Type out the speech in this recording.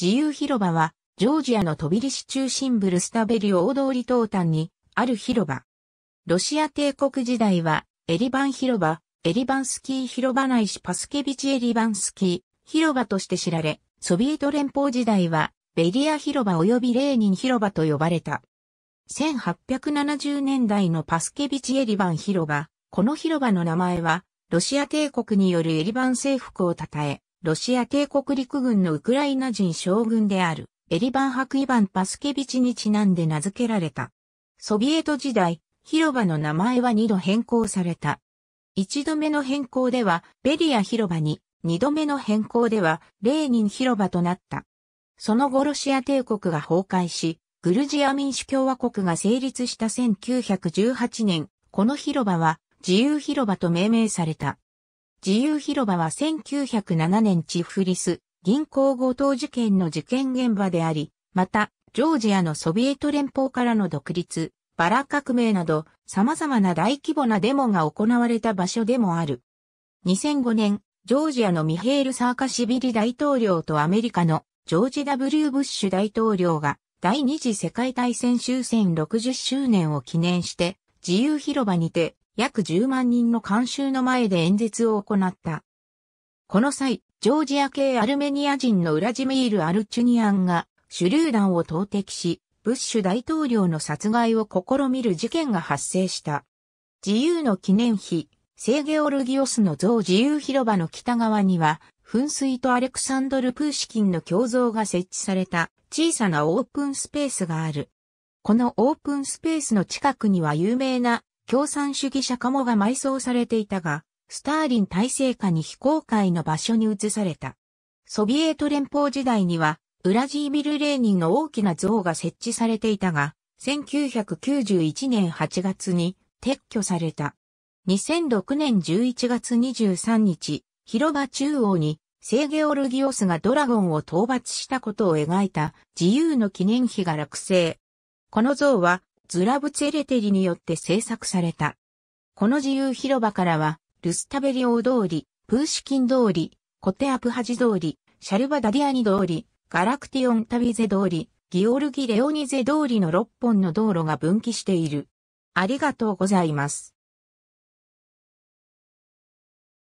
自由広場は、ジョージアの飛び出し中心部ルスタベリ大通り東端にある広場。ロシア帝国時代は、エリバン広場、エリバンスキー広場内しパスケビチエリバンスキー広場として知られ、ソビエト連邦時代は、ベリア広場及びレーニン広場と呼ばれた。1870年代のパスケビチエリバン広場、この広場の名前は、ロシア帝国によるエリバン征服を称え、ロシア帝国陸軍のウクライナ人将軍である、エリバン・ハクイバン・パスケビチにちなんで名付けられた。ソビエト時代、広場の名前は二度変更された。一度目の変更では、ベリア広場に、二度目の変更では、レーニン広場となった。その後ロシア帝国が崩壊し、グルジア民主共和国が成立した1918年、この広場は自由広場と命名された。自由広場は1907年チフリス銀行強盗事件の事件現場であり、また、ジョージアのソビエト連邦からの独立、バラ革命など様々な大規模なデモが行われた場所でもある。2005年、ジョージアのミヘール・サーカシビリ大統領とアメリカのジョージ W. ブッシュ大統領が第二次世界大戦終戦60周年を記念して自由広場にて約10万人の監修の前で演説を行った。この際、ジョージア系アルメニア人のウラジミール・アルチュニアンが手榴弾を投擲し、ブッシュ大統領の殺害を試みる事件が発生した。自由の記念碑、聖ゲオルギオスの像自由広場の北側には、噴水とアレクサンドル・プーシキンの胸像が設置された小さなオープンスペースがある。このオープンスペースの近くには有名な共産主義者モが埋葬されていたが、スターリン体制下に非公開の場所に移された。ソビエト連邦時代には、ウラジービル・レーニンの大きな像が設置されていたが、1991年8月に撤去された。2006年11月23日、広場中央にセーゲオルギオスがドラゴンを討伐したことを描いた自由の記念碑が落成。この像はズラブツェレテリによって制作された。この自由広場からは、ルスタベリオ通り、プーシキン通り、コテアプハジ通り、シャルバダディアニ通り、ガラクティオンタビゼ通り、ギオルギ・レオニゼ通りの6本の道路が分岐している。ありがとうございます。